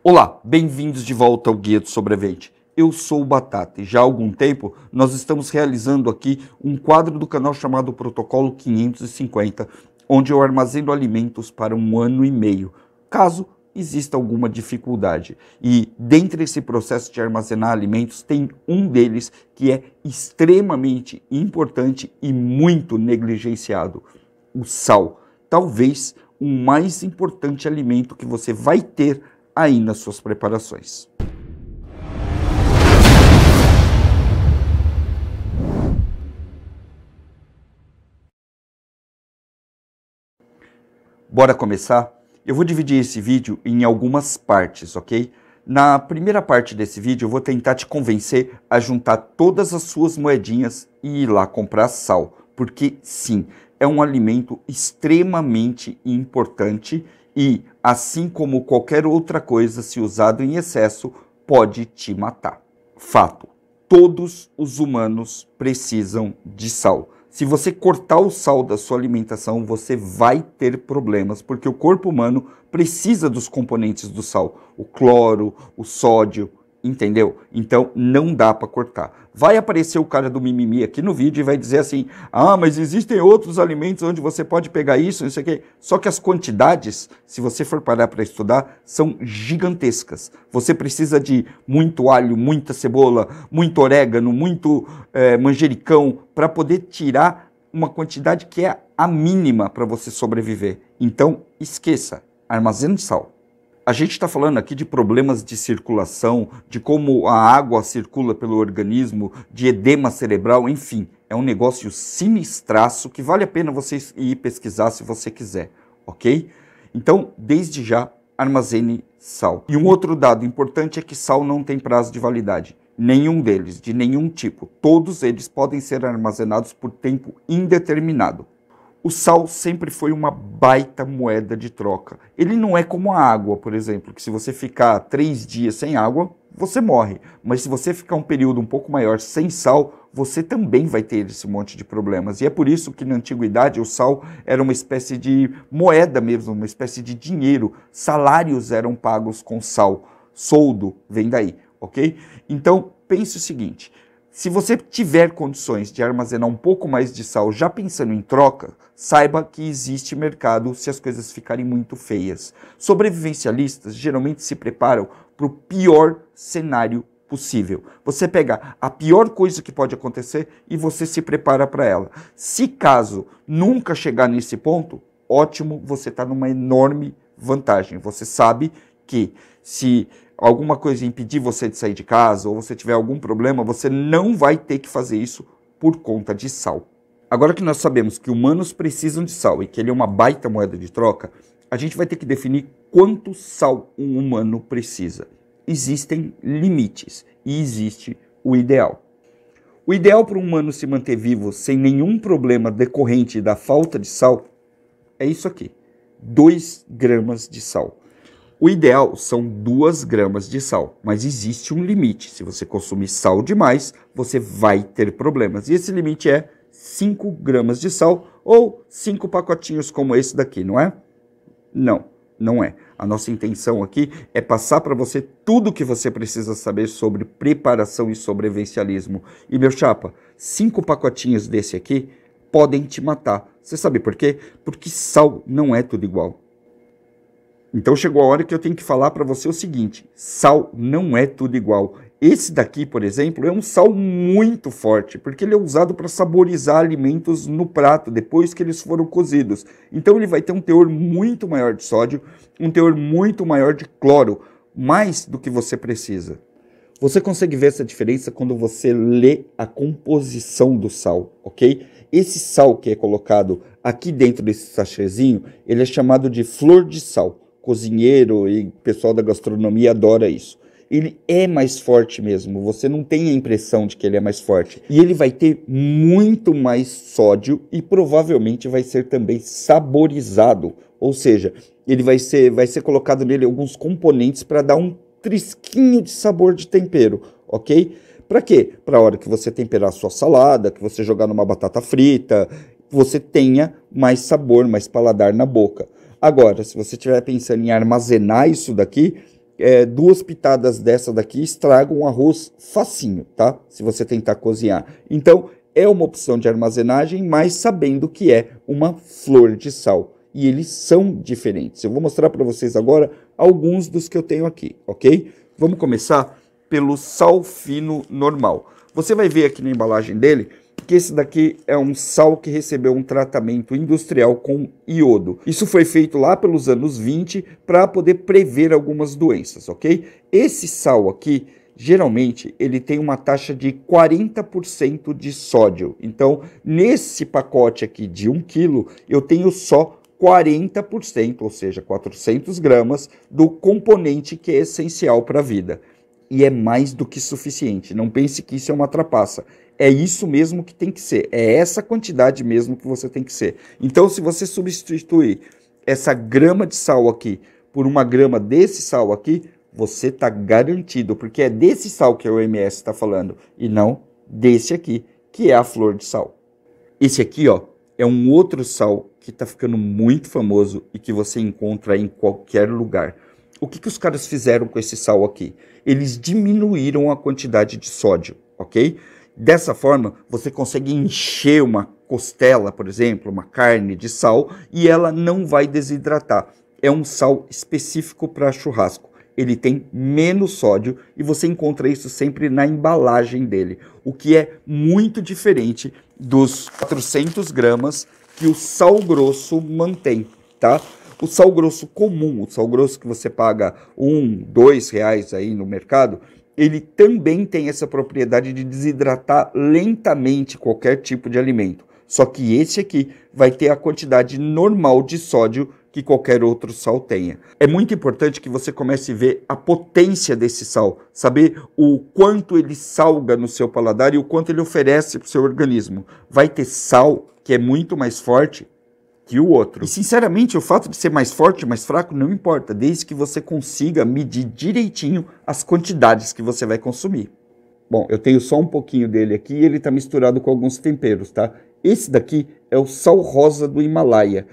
Olá, bem-vindos de volta ao Guia do Sobrevivente. Eu sou o Batata e já há algum tempo nós estamos realizando aqui um quadro do canal chamado Protocolo 550, onde eu armazeno alimentos para um ano e meio, caso exista alguma dificuldade. E dentre esse processo de armazenar alimentos, tem um deles que é extremamente importante e muito negligenciado: o sal. Talvez o mais importante alimento que você vai ter ainda suas preparações. Bora começar? Eu vou dividir esse vídeo em algumas partes, ok? Na primeira parte desse vídeo eu vou tentar te convencer a juntar todas as suas moedinhas e ir lá comprar sal, porque sim, é um alimento extremamente importante e, assim como qualquer outra coisa, se usado em excesso, pode te matar. Fato: todos os humanos precisam de sal. Se você cortar o sal da sua alimentação, você vai ter problemas, porque o corpo humano precisa dos componentes do sal, o cloro, o sódio, entendeu? Então não dá para cortar. Vai aparecer o cara do mimimi aqui no vídeo e vai dizer assim: ah, mas existem outros alimentos onde você pode pegar isso, não sei o quê. Só que as quantidades, se você for parar para estudar, são gigantescas. Você precisa de muito alho, muita cebola, muito orégano, muito é, manjericão para poder tirar uma quantidade que é a mínima para você sobreviver. Então, esqueça: armazém de sal a gente está falando aqui de problemas de circulação, de como a água circula pelo organismo, de edema cerebral, enfim. É um negócio sinistraço que vale a pena você ir pesquisar se você quiser, ok? Então, desde já, armazene sal. E um outro dado importante é que sal não tem prazo de validade. Nenhum deles, de nenhum tipo. Todos eles podem ser armazenados por tempo indeterminado. O sal sempre foi uma baita moeda de troca. Ele não é como a água, por exemplo, que se você ficar três dias sem água, você morre. Mas se você ficar um período um pouco maior sem sal, você também vai ter esse monte de problemas. E é por isso que na antiguidade o sal era uma espécie de moeda mesmo, uma espécie de dinheiro. Salários eram pagos com sal. Soldo vem daí, ok? Então pense o seguinte: se você tiver condições de armazenar um pouco mais de sal já pensando em troca, saiba que existe mercado se as coisas ficarem muito feias. Sobrevivencialistas geralmente se preparam para o pior cenário possível. Você pega a pior coisa que pode acontecer e você se prepara para ela. Se caso nunca chegar nesse ponto, ótimo, você está numa enorme vantagem. Você sabe que se alguma coisa impedir você de sair de casa ou você tiver algum problema, você não vai ter que fazer isso por conta de sal. Agora que nós sabemos que humanos precisam de sal e que ele é uma baita moeda de troca, a gente vai ter que definir quanto sal um humano precisa. Existem limites e existe o ideal. O ideal para um humano se manter vivo sem nenhum problema decorrente da falta de sal é isso aqui: 2 gramas de sal. O ideal são 2 gramas de sal, mas existe um limite. Se você consumir sal demais, você vai ter problemas. E esse limite é 5 gramas de sal ou 5 pacotinhos como esse daqui, não é? Não, não é. A nossa intenção aqui é passar para você tudo o que você precisa saber sobre preparação e sobrevivencialismo. E meu chapa, 5 pacotinhos desse aqui podem te matar. Você sabe por quê? Porque sal não é tudo igual. Então chegou a hora que eu tenho que falar para você o seguinte: sal não é tudo igual. Esse daqui, por exemplo, é um sal muito forte, porque ele é usado para saborizar alimentos no prato depois que eles foram cozidos. Então ele vai ter um teor muito maior de sódio, um teor muito maior de cloro, mais do que você precisa. Você consegue ver essa diferença quando você lê a composição do sal, ok? Esse sal que é colocado aqui dentro desse sachêzinho, ele é chamado de flor de sal cozinheiro e pessoal da gastronomia adora isso. Ele é mais forte mesmo, você não tem a impressão de que ele é mais forte. E ele vai ter muito mais sódio e provavelmente vai ser também saborizado, ou seja, ele vai ser vai ser colocado nele alguns componentes para dar um trisquinho de sabor de tempero, OK? Para quê? Para a hora que você temperar a sua salada, que você jogar numa batata frita, você tenha mais sabor, mais paladar na boca. Agora, se você estiver pensando em armazenar isso daqui, é, duas pitadas dessa daqui estragam o arroz facinho, tá? Se você tentar cozinhar. Então, é uma opção de armazenagem, mas sabendo que é uma flor de sal. E eles são diferentes. Eu vou mostrar para vocês agora alguns dos que eu tenho aqui, ok? Vamos começar pelo sal fino normal. Você vai ver aqui na embalagem dele que esse daqui é um sal que recebeu um tratamento industrial com iodo. Isso foi feito lá pelos anos 20 para poder prever algumas doenças, ok? Esse sal aqui, geralmente, ele tem uma taxa de 40% de sódio. Então, nesse pacote aqui de 1 quilo, eu tenho só 40%, ou seja, 400 gramas, do componente que é essencial para a vida. E é mais do que suficiente. Não pense que isso é uma trapaça é isso mesmo que tem que ser, é essa quantidade mesmo que você tem que ser. Então, se você substituir essa grama de sal aqui por uma grama desse sal aqui, você está garantido, porque é desse sal que a OMS está falando e não desse aqui, que é a flor de sal. Esse aqui, ó, é um outro sal que está ficando muito famoso e que você encontra em qualquer lugar. O que, que os caras fizeram com esse sal aqui? Eles diminuíram a quantidade de sódio, ok? Dessa forma, você consegue encher uma costela, por exemplo, uma carne de sal e ela não vai desidratar. É um sal específico para churrasco. Ele tem menos sódio e você encontra isso sempre na embalagem dele, o que é muito diferente dos 400 gramas que o sal grosso mantém, tá? O sal grosso comum, o sal grosso que você paga um, dois reais aí no mercado, ele também tem essa propriedade de desidratar lentamente qualquer tipo de alimento. Só que esse aqui vai ter a quantidade normal de sódio que qualquer outro sal tenha. É muito importante que você comece a ver a potência desse sal, saber o quanto ele salga no seu paladar e o quanto ele oferece para o seu organismo. Vai ter sal que é muito mais forte que o outro. E sinceramente, o fato de ser mais forte ou mais fraco não importa, desde que você consiga medir direitinho as quantidades que você vai consumir. Bom, eu tenho só um pouquinho dele aqui e ele está misturado com alguns temperos, tá? Esse daqui é o sal rosa do Himalaia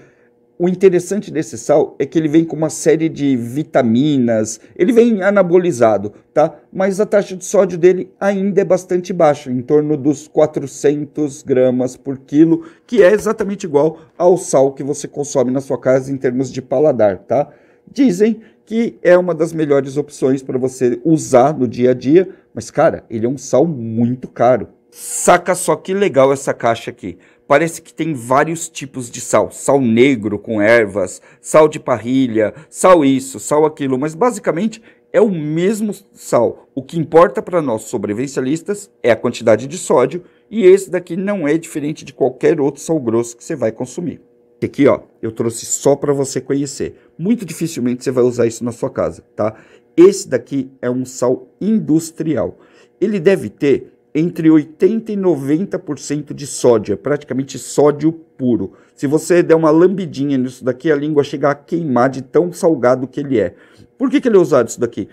o interessante desse sal é que ele vem com uma série de vitaminas, ele vem anabolizado, tá? Mas a taxa de sódio dele ainda é bastante baixa, em torno dos 400 gramas por quilo, que é exatamente igual ao sal que você consome na sua casa em termos de paladar, tá? Dizem que é uma das melhores opções para você usar no dia a dia, mas cara, ele é um sal muito caro. Saca só que legal essa caixa aqui. Parece que tem vários tipos de sal: sal negro com ervas, sal de parrilha, sal isso, sal aquilo, mas basicamente é o mesmo sal. O que importa para nós sobrevivencialistas é a quantidade de sódio, e esse daqui não é diferente de qualquer outro sal grosso que você vai consumir. Aqui, ó, eu trouxe só para você conhecer. Muito dificilmente você vai usar isso na sua casa, tá? Esse daqui é um sal industrial. Ele deve ter entre 80% e 90% de sódio, é praticamente sódio puro. Se você der uma lambidinha nisso daqui, a língua chega a queimar de tão salgado que ele é. Por que, que ele é usado isso daqui?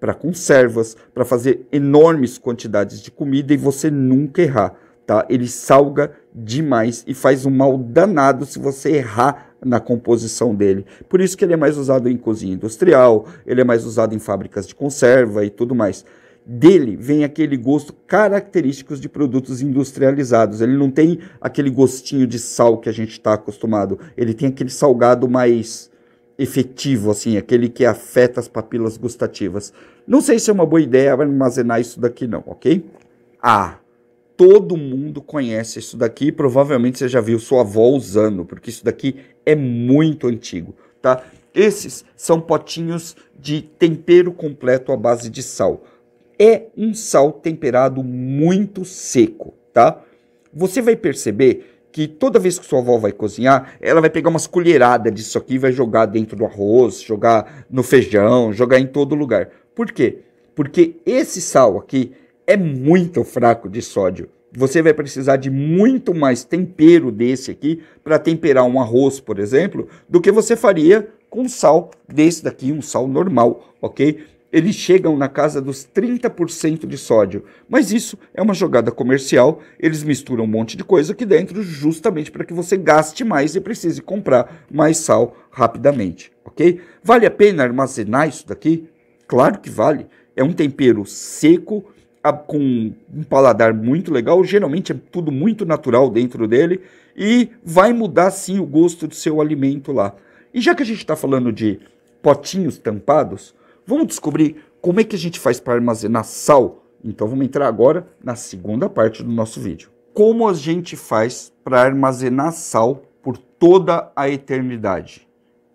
Para conservas, para fazer enormes quantidades de comida e você nunca errar, tá? Ele salga demais e faz um mal danado se você errar na composição dele. Por isso que ele é mais usado em cozinha industrial, ele é mais usado em fábricas de conserva e tudo mais dele vem aquele gosto característico de produtos industrializados. Ele não tem aquele gostinho de sal que a gente está acostumado. Ele tem aquele salgado mais efetivo, assim, aquele que afeta as papilas gustativas. Não sei se é uma boa ideia armazenar isso daqui, não, ok? Ah, todo mundo conhece isso daqui. Provavelmente você já viu sua avó usando, porque isso daqui é muito antigo, tá? Esses são potinhos de tempero completo à base de sal é um sal temperado muito seco, tá? Você vai perceber que toda vez que sua avó vai cozinhar, ela vai pegar umas colheradas disso aqui e vai jogar dentro do arroz, jogar no feijão, jogar em todo lugar. Por quê? Porque esse sal aqui é muito fraco de sódio. Você vai precisar de muito mais tempero desse aqui para temperar um arroz, por exemplo, do que você faria com sal desse daqui, um sal normal, ok? eles chegam na casa dos 30% de sódio. Mas isso é uma jogada comercial, eles misturam um monte de coisa aqui dentro justamente para que você gaste mais e precise comprar mais sal rapidamente, ok? Vale a pena armazenar isso daqui? Claro que vale. É um tempero seco, com um paladar muito legal, geralmente é tudo muito natural dentro dele e vai mudar sim o gosto do seu alimento lá. E já que a gente está falando de potinhos tampados, Vamos descobrir como é que a gente faz para armazenar sal? Então vamos entrar agora na segunda parte do nosso vídeo. Como a gente faz para armazenar sal por toda a eternidade,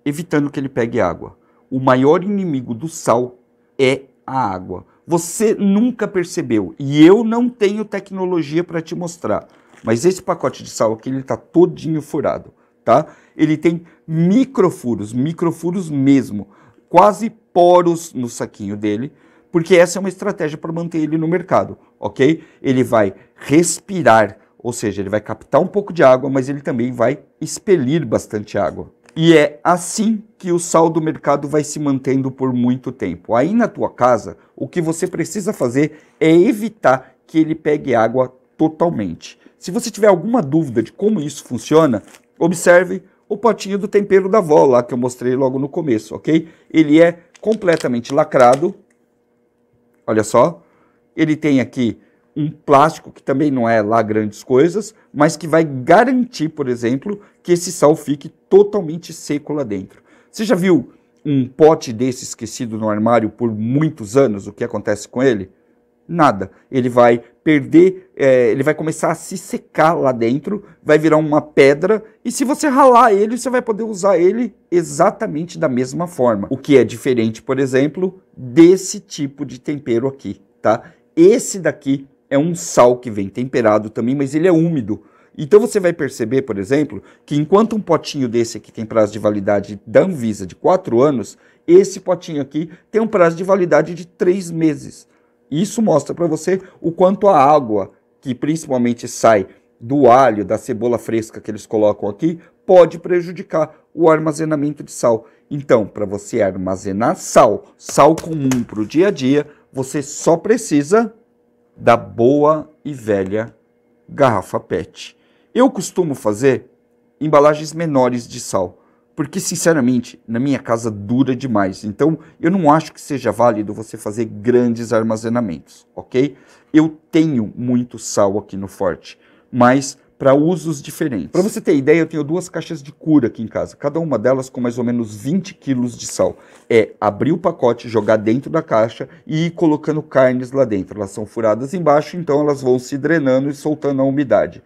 evitando que ele pegue água? O maior inimigo do sal é a água. Você nunca percebeu e eu não tenho tecnologia para te mostrar, mas esse pacote de sal aqui ele está todinho furado, tá? Ele tem microfuros, microfuros mesmo, quase poros no saquinho dele, porque essa é uma estratégia para manter ele no mercado, ok? Ele vai respirar, ou seja, ele vai captar um pouco de água, mas ele também vai expelir bastante água. E é assim que o sal do mercado vai se mantendo por muito tempo. Aí na tua casa, o que você precisa fazer é evitar que ele pegue água totalmente. Se você tiver alguma dúvida de como isso funciona, observe o potinho do tempero da avó lá que eu mostrei logo no começo, ok? Ele é completamente lacrado. Olha só. Ele tem aqui um plástico que também não é lá grandes coisas, mas que vai garantir, por exemplo, que esse sal fique totalmente seco lá dentro. Você já viu um pote desse esquecido no armário por muitos anos, o que acontece com ele? nada. Ele vai perder, é, ele vai começar a se secar lá dentro, vai virar uma pedra, e se você ralar ele, você vai poder usar ele exatamente da mesma forma. O que é diferente, por exemplo, desse tipo de tempero aqui, tá? Esse daqui é um sal que vem temperado também, mas ele é úmido. Então você vai perceber, por exemplo, que enquanto um potinho desse aqui tem prazo de validade da Anvisa de 4 anos, esse potinho aqui tem um prazo de validade de 3 meses. Isso mostra para você o quanto a água, que principalmente sai do alho, da cebola fresca que eles colocam aqui, pode prejudicar o armazenamento de sal. Então, para você armazenar sal, sal comum para o dia a dia, você só precisa da boa e velha garrafa PET. Eu costumo fazer embalagens menores de sal. Porque, sinceramente, na minha casa dura demais. Então, eu não acho que seja válido você fazer grandes armazenamentos, ok? Eu tenho muito sal aqui no forte, mas para usos diferentes. Para você ter ideia, eu tenho duas caixas de cura aqui em casa, cada uma delas com mais ou menos 20 quilos de sal. É abrir o pacote, jogar dentro da caixa e ir colocando carnes lá dentro. Elas são furadas embaixo, então elas vão se drenando e soltando a umidade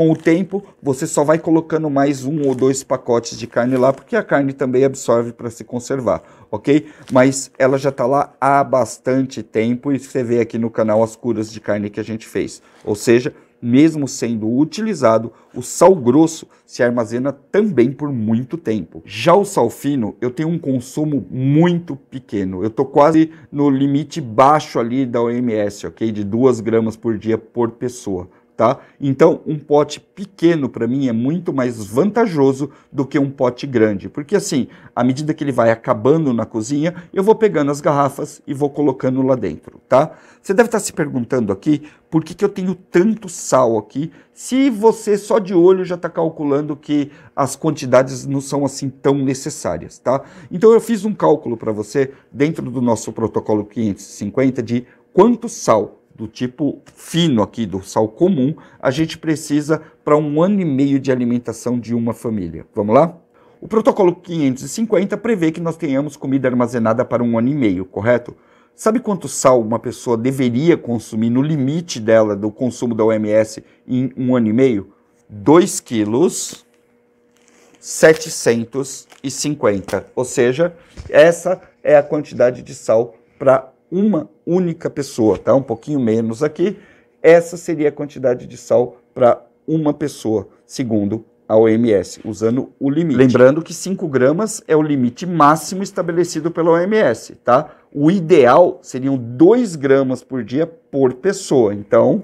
com o tempo, você só vai colocando mais um ou dois pacotes de carne lá, porque a carne também absorve para se conservar, ok? Mas ela já está lá há bastante tempo e você vê aqui no canal as curas de carne que a gente fez. Ou seja, mesmo sendo utilizado, o sal grosso se armazena também por muito tempo. Já o sal fino, eu tenho um consumo muito pequeno. Eu estou quase no limite baixo ali da OMS, ok? De 2 gramas por dia por pessoa tá? Então, um pote pequeno para mim é muito mais vantajoso do que um pote grande, porque assim, à medida que ele vai acabando na cozinha, eu vou pegando as garrafas e vou colocando lá dentro, tá? Você deve estar tá se perguntando aqui por que, que eu tenho tanto sal aqui, se você só de olho já está calculando que as quantidades não são assim tão necessárias, tá? Então, eu fiz um cálculo para você dentro do nosso protocolo 550 de quanto sal do tipo fino aqui, do sal comum, a gente precisa para um ano e meio de alimentação de uma família. Vamos lá? O protocolo 550 prevê que nós tenhamos comida armazenada para um ano e meio, correto? Sabe quanto sal uma pessoa deveria consumir no limite dela do consumo da OMS em um ano e meio? 2 quilos 750. Ou seja, essa é a quantidade de sal para uma única pessoa, tá? Um pouquinho menos aqui. Essa seria a quantidade de sal para uma pessoa, segundo a OMS, usando o limite. Lembrando que 5 gramas é o limite máximo estabelecido pela OMS, tá? O ideal seriam 2 gramas por dia por pessoa. Então,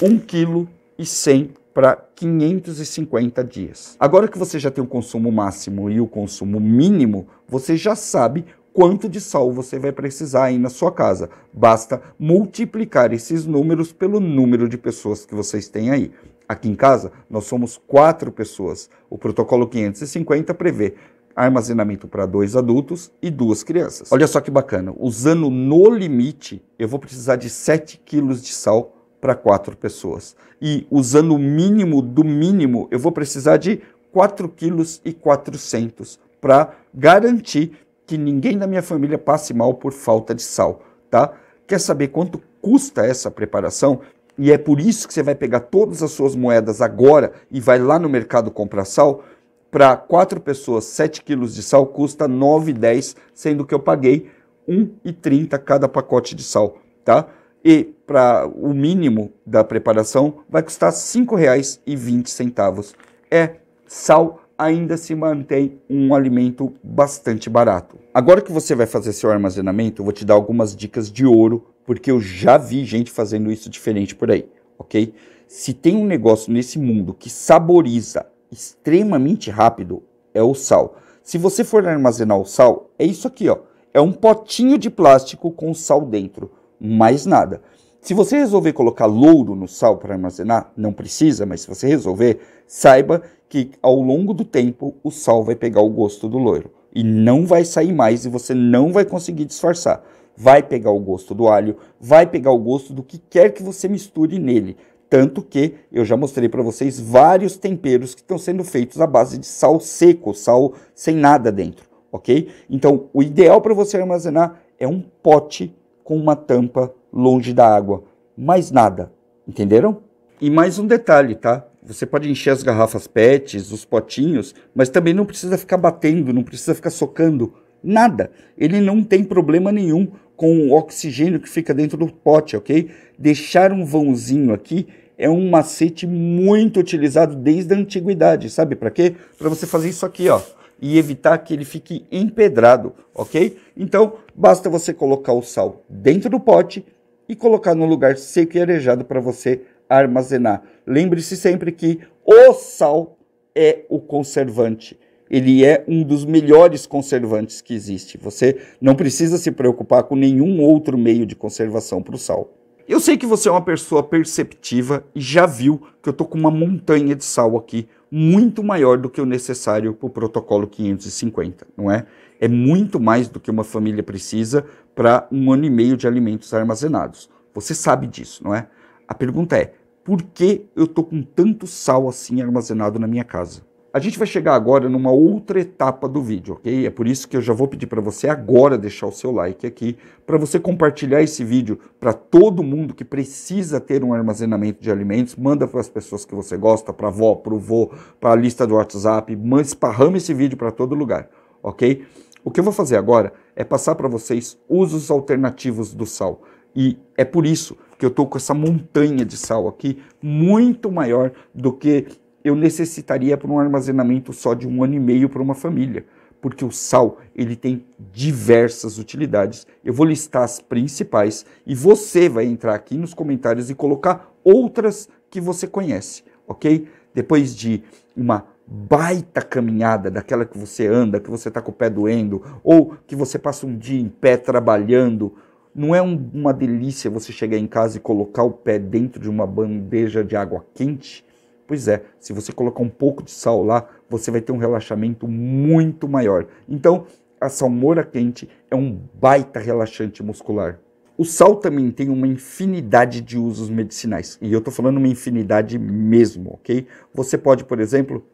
1 kg e 100 para 550 dias. Agora que você já tem o consumo máximo e o consumo mínimo, você já sabe quanto de sal você vai precisar aí na sua casa. Basta multiplicar esses números pelo número de pessoas que vocês têm aí. Aqui em casa, nós somos quatro pessoas. O protocolo 550 prevê armazenamento para dois adultos e duas crianças. Olha só que bacana, usando no limite, eu vou precisar de 7 quilos de sal para quatro pessoas. E usando o mínimo do mínimo, eu vou precisar de 4 quilos e 400 para garantir que ninguém da minha família passe mal por falta de sal, tá? Quer saber quanto custa essa preparação? E é por isso que você vai pegar todas as suas moedas agora e vai lá no mercado comprar sal? Para quatro pessoas, 7 quilos de sal custa 9,10, sendo que eu paguei 1,30 cada pacote de sal, tá? E para o mínimo da preparação vai custar R$ 5,20. É sal ainda se mantém um alimento bastante barato. Agora que você vai fazer seu armazenamento, eu vou te dar algumas dicas de ouro, porque eu já vi gente fazendo isso diferente por aí, ok? Se tem um negócio nesse mundo que saboriza extremamente rápido, é o sal. Se você for armazenar o sal, é isso aqui, ó. É um potinho de plástico com sal dentro, mais nada. Se você resolver colocar louro no sal para armazenar, não precisa, mas se você resolver, saiba que ao longo do tempo o sal vai pegar o gosto do loiro e não vai sair mais e você não vai conseguir disfarçar. Vai pegar o gosto do alho, vai pegar o gosto do que quer que você misture nele. Tanto que eu já mostrei para vocês vários temperos que estão sendo feitos à base de sal seco, sal sem nada dentro, ok? Então, o ideal para você armazenar é um pote com uma tampa longe da água, mais nada, entenderam? E mais um detalhe, tá? você pode encher as garrafas PETs, os potinhos, mas também não precisa ficar batendo, não precisa ficar socando nada. Ele não tem problema nenhum com o oxigênio que fica dentro do pote, ok? Deixar um vãozinho aqui é um macete muito utilizado desde a antiguidade, sabe para quê? Para você fazer isso aqui, ó, e evitar que ele fique empedrado, ok? Então, basta você colocar o sal dentro do pote e colocar no lugar seco e arejado para você armazenar. Lembre-se sempre que o sal é o conservante. Ele é um dos melhores conservantes que existe. Você não precisa se preocupar com nenhum outro meio de conservação para o sal. Eu sei que você é uma pessoa perceptiva e já viu que eu estou com uma montanha de sal aqui, muito maior do que o necessário para o protocolo 550, não é? É muito mais do que uma família precisa para um ano e meio de alimentos armazenados. Você sabe disso, não é? A pergunta é: por que eu tô com tanto sal assim armazenado na minha casa? A gente vai chegar agora numa outra etapa do vídeo, ok? É por isso que eu já vou pedir para você agora deixar o seu like aqui, para você compartilhar esse vídeo para todo mundo que precisa ter um armazenamento de alimentos. Manda para as pessoas que você gosta, para avó, para o vô, para a lista do WhatsApp. Esparrama esse vídeo para todo lugar, ok? O que eu vou fazer agora é passar para vocês usos alternativos do sal. E é por isso que eu estou com essa montanha de sal aqui, muito maior do que eu necessitaria para um armazenamento só de um ano e meio para uma família. Porque o sal ele tem diversas utilidades. Eu vou listar as principais e você vai entrar aqui nos comentários e colocar outras que você conhece, ok? Depois de uma baita caminhada, daquela que você anda, que você está com o pé doendo, ou que você passa um dia em pé trabalhando, não é um, uma delícia você chegar em casa e colocar o pé dentro de uma bandeja de água quente? Pois é, se você colocar um pouco de sal lá, você vai ter um relaxamento muito maior. Então, a salmoura quente é um baita relaxante muscular. O sal também tem uma infinidade de usos medicinais, e eu estou falando uma infinidade mesmo, ok? Você pode, por exemplo,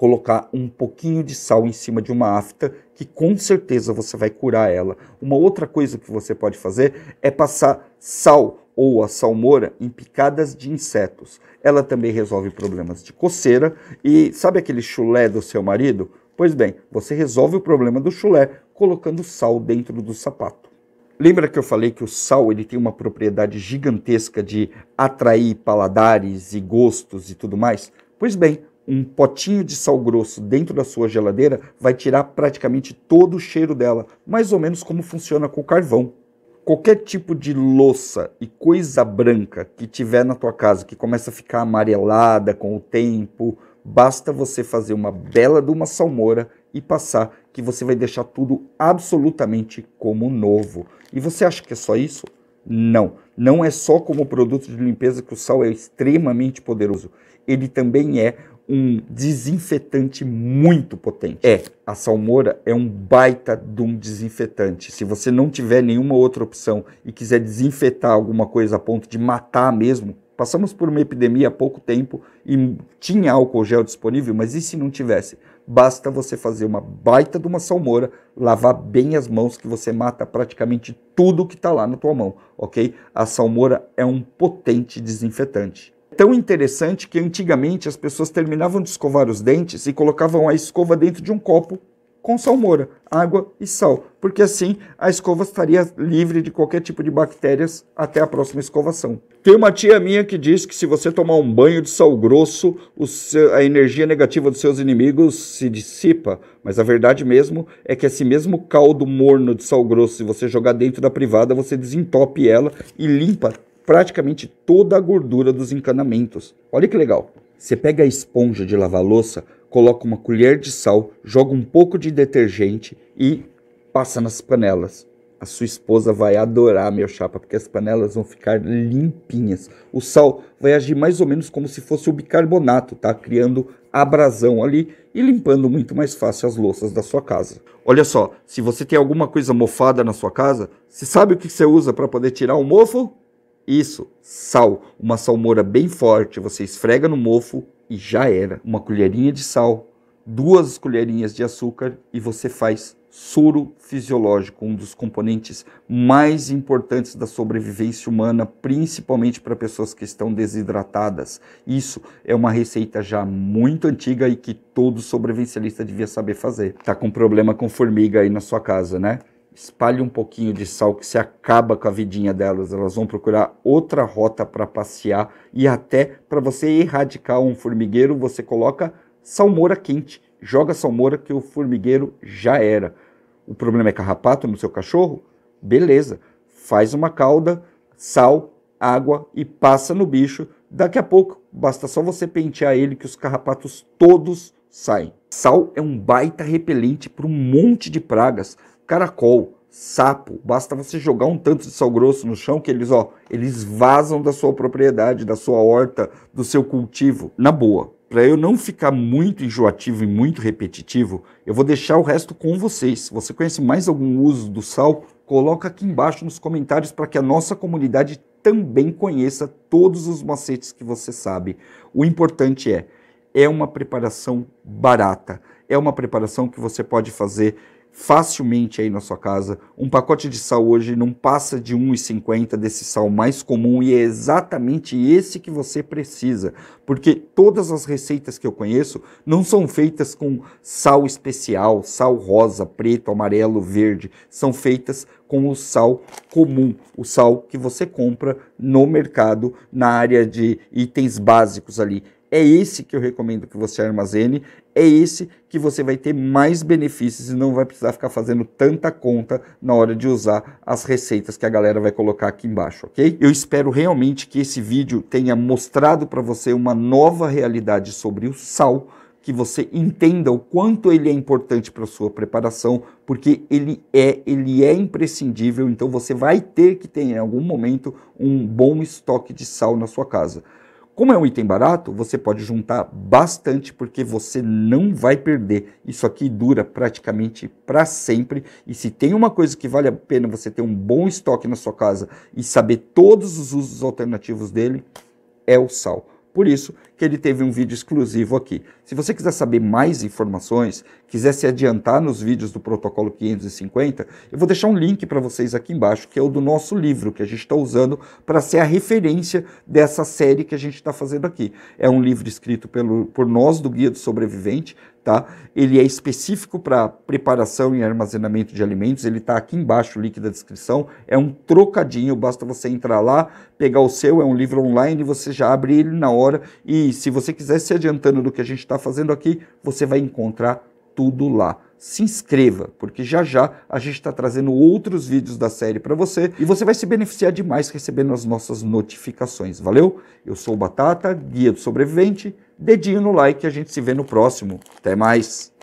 colocar um pouquinho de sal em cima de uma afta, que com certeza você vai curar ela. Uma outra coisa que você pode fazer é passar sal ou a salmoura em picadas de insetos. Ela também resolve problemas de coceira e sabe aquele chulé do seu marido? Pois bem, você resolve o problema do chulé colocando sal dentro do sapato. Lembra que eu falei que o sal ele tem uma propriedade gigantesca de atrair paladares e gostos e tudo mais? Pois bem, um potinho de sal grosso dentro da sua geladeira vai tirar praticamente todo o cheiro dela, mais ou menos como funciona com o carvão. Qualquer tipo de louça e coisa branca que tiver na tua casa que começa a ficar amarelada com o tempo, basta você fazer uma bela de uma salmoura e passar que você vai deixar tudo absolutamente como novo. E você acha que é só isso? Não, não é só como produto de limpeza que o sal é extremamente poderoso. Ele também é um desinfetante muito potente. É, a salmoura é um baita de um desinfetante. Se você não tiver nenhuma outra opção e quiser desinfetar alguma coisa a ponto de matar mesmo, passamos por uma epidemia há pouco tempo e tinha álcool gel disponível, mas e se não tivesse? Basta você fazer uma baita de uma salmoura, lavar bem as mãos que você mata praticamente tudo que está lá na tua mão, ok? A salmoura é um potente desinfetante tão interessante que antigamente as pessoas terminavam de escovar os dentes e colocavam a escova dentro de um copo com salmoura, água e sal, porque assim a escova estaria livre de qualquer tipo de bactérias até a próxima escovação. Tem uma tia minha que diz que se você tomar um banho de sal grosso, seu, a energia negativa dos seus inimigos se dissipa, mas a verdade mesmo é que esse mesmo caldo morno de sal grosso, se você jogar dentro da privada, você desentope ela e limpa praticamente toda a gordura dos encanamentos. Olha que legal! Você pega a esponja de lavar louça, coloca uma colher de sal, joga um pouco de detergente e passa nas panelas. A sua esposa vai adorar, meu chapa, porque as panelas vão ficar limpinhas. O sal vai agir mais ou menos como se fosse o bicarbonato, tá? Criando abrasão ali e limpando muito mais fácil as louças da sua casa. Olha só, se você tem alguma coisa mofada na sua casa, você sabe o que você usa para poder tirar o um mofo? Isso, sal, uma salmoura bem forte, você esfrega no mofo e já era. Uma colherinha de sal, duas colherinhas de açúcar e você faz soro fisiológico, um dos componentes mais importantes da sobrevivência humana, principalmente para pessoas que estão desidratadas. Isso é uma receita já muito antiga e que todo sobrevivencialista devia saber fazer. Tá com problema com formiga aí na sua casa, né? espalhe um pouquinho de sal que se acaba com a vidinha delas. Elas vão procurar outra rota para passear e até para você erradicar um formigueiro, você coloca salmoura quente. Joga salmoura que o formigueiro já era. O problema é carrapato no seu cachorro? Beleza. Faz uma calda, sal, água e passa no bicho. Daqui a pouco basta só você pentear ele que os carrapatos todos saem. Sal é um baita repelente para um monte de pragas caracol, sapo. Basta você jogar um tanto de sal grosso no chão que eles, ó, eles vazam da sua propriedade, da sua horta, do seu cultivo. Na boa, para eu não ficar muito enjoativo e muito repetitivo, eu vou deixar o resto com vocês. Se você conhece mais algum uso do sal, coloca aqui embaixo nos comentários para que a nossa comunidade também conheça todos os macetes que você sabe. O importante é, é uma preparação barata, é uma preparação que você pode fazer facilmente aí na sua casa. Um pacote de sal hoje não passa de 1,50 desse sal mais comum e é exatamente esse que você precisa, porque todas as receitas que eu conheço não são feitas com sal especial, sal rosa, preto, amarelo, verde, são feitas com o sal comum, o sal que você compra no mercado na área de itens básicos ali é esse que eu recomendo que você armazene, é esse que você vai ter mais benefícios e não vai precisar ficar fazendo tanta conta na hora de usar as receitas que a galera vai colocar aqui embaixo, ok? Eu espero realmente que esse vídeo tenha mostrado para você uma nova realidade sobre o sal, que você entenda o quanto ele é importante para sua preparação, porque ele é, ele é imprescindível, então você vai ter que ter em algum momento um bom estoque de sal na sua casa. Como é um item barato, você pode juntar bastante porque você não vai perder. Isso aqui dura praticamente para sempre. E se tem uma coisa que vale a pena você ter um bom estoque na sua casa e saber todos os usos alternativos dele, é o sal. Por isso que ele teve um vídeo exclusivo aqui. Se você quiser saber mais informações, quiser se adiantar nos vídeos do protocolo 550, eu vou deixar um link para vocês aqui embaixo, que é o do nosso livro, que a gente está usando para ser a referência dessa série que a gente está fazendo aqui. É um livro escrito pelo, por nós do Guia do Sobrevivente, tá? Ele é específico para preparação e armazenamento de alimentos, ele está aqui embaixo, o link da descrição, é um trocadinho, basta você entrar lá, pegar o seu, é um livro online, você já abre ele na hora e se você quiser se adiantando do que a gente está fazendo aqui, você vai encontrar tudo lá. Se inscreva, porque já já a gente está trazendo outros vídeos da série para você e você vai se beneficiar demais recebendo as nossas notificações. Valeu? Eu sou o Batata, guia do sobrevivente. Dedinho no like, e a gente se vê no próximo. Até mais!